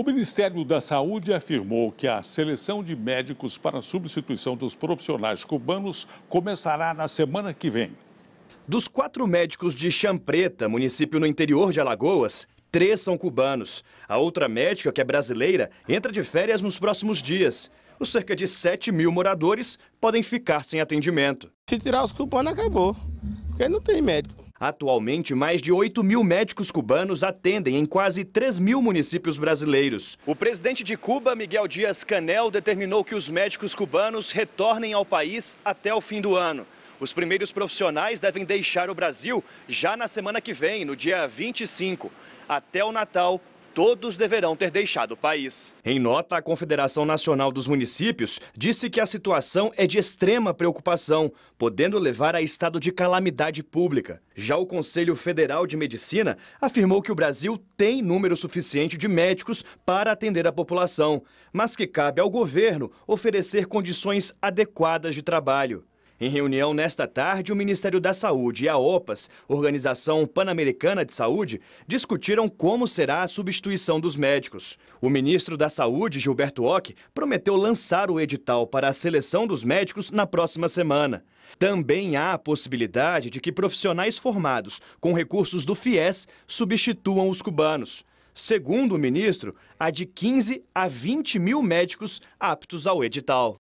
O Ministério da Saúde afirmou que a seleção de médicos para substituição dos profissionais cubanos começará na semana que vem. Dos quatro médicos de Champreta, município no interior de Alagoas, três são cubanos. A outra médica, que é brasileira, entra de férias nos próximos dias. Os cerca de 7 mil moradores podem ficar sem atendimento. Se tirar os cubanos, acabou. Porque não tem médico. Atualmente, mais de 8 mil médicos cubanos atendem em quase 3 mil municípios brasileiros. O presidente de Cuba, Miguel Dias Canel, determinou que os médicos cubanos retornem ao país até o fim do ano. Os primeiros profissionais devem deixar o Brasil já na semana que vem, no dia 25. Até o Natal, todos deverão ter deixado o país. Em nota, a Confederação Nacional dos Municípios disse que a situação é de extrema preocupação, podendo levar a estado de calamidade pública. Já o Conselho Federal de Medicina afirmou que o Brasil tem número suficiente de médicos para atender a população, mas que cabe ao governo oferecer condições adequadas de trabalho. Em reunião nesta tarde, o Ministério da Saúde e a OPAS, Organização Pan-Americana de Saúde, discutiram como será a substituição dos médicos. O ministro da Saúde, Gilberto Ock, prometeu lançar o edital para a seleção dos médicos na próxima semana. Também há a possibilidade de que profissionais formados com recursos do FIES substituam os cubanos. Segundo o ministro, há de 15 a 20 mil médicos aptos ao edital.